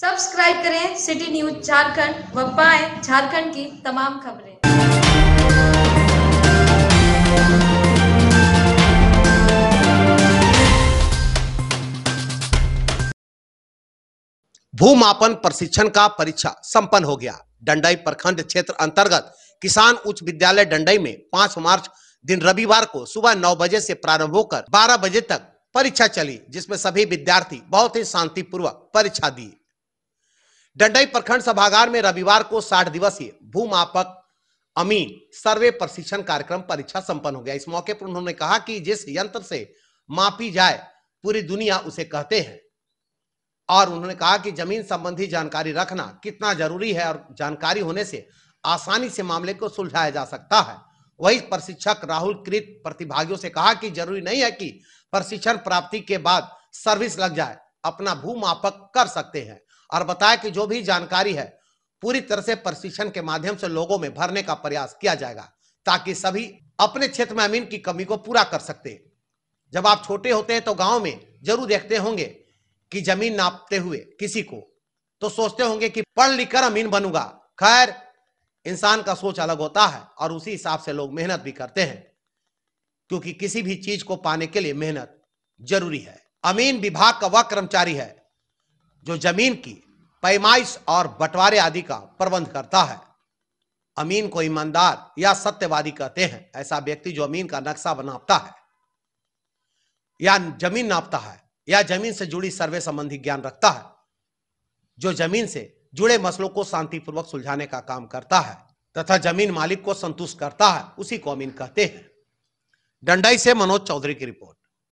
subscribe करें city news Jharkhand व पाए झारखंड की तमाम खबरें भूमापन प्रशिक्षण का परीक्षा संपन्न हो गया डंडई प्रखंड क्षेत्र अंतर्गत किसान उच्च विद्यालय डंडई में 5 मार्च दिन रविवार को सुबह 9 बजे से प्रारंभ होकर 12 बजे तक परीक्षा चली जिसमें सभी विद्यार्थी बहुत ही शांतिपूर्वक परीक्षा दी डंडई प्रखंड सभागार में रविवार को साठ दिवसीय भूमापक अमीन सर्वे प्रशिक्षण कार्यक्रम परीक्षा संपन्न हो गया इस मौके पर उन्होंने कहा कि जिस यंत्र से मापी जाए पूरी दुनिया उसे कहते हैं और उन्होंने कहा कि जमीन संबंधी जानकारी रखना कितना जरूरी है और जानकारी होने से आसानी से मामले को सुलझाया जा सकता है वही प्रशिक्षक राहुल कृत प्रतिभागियों से कहा कि जरूरी नहीं है कि प्रशिक्षण प्राप्ति के बाद सर्विस लग जाए अपना भूमापक कर सकते हैं और बताया कि जो भी जानकारी है पूरी तरह से प्रशिक्षण के माध्यम से लोगों में भरने का प्रयास किया जाएगा ताकि सभी अपने क्षेत्र में अमीन की कमी को पूरा कर सकते जब आप छोटे होते हैं तो गांव में जरूर देखते होंगे कि जमीन नापते हुए किसी को तो सोचते होंगे कि पढ़ लिख कर अमीन बनूंगा खैर इंसान का सोच अलग होता है और उसी हिसाब से लोग मेहनत भी करते हैं क्योंकि किसी भी चीज को पाने के लिए मेहनत जरूरी है अमीन विभाग का वह कर्मचारी है जो जमीन की पैमाइश और बंटवारे आदि का प्रबंध करता है अमीन को ईमानदार या सत्यवादी कहते हैं ऐसा व्यक्ति जो अमीन का नक्शा बनापता है या जमीन नापता है या जमीन से जुड़ी सर्वे संबंधी ज्ञान रखता है जो जमीन से जुड़े मसलों को शांतिपूर्वक सुलझाने का काम करता है तथा जमीन मालिक को संतुष्ट करता है उसी को अमीन कहते हैं डंडाई से मनोज चौधरी की रिपोर्ट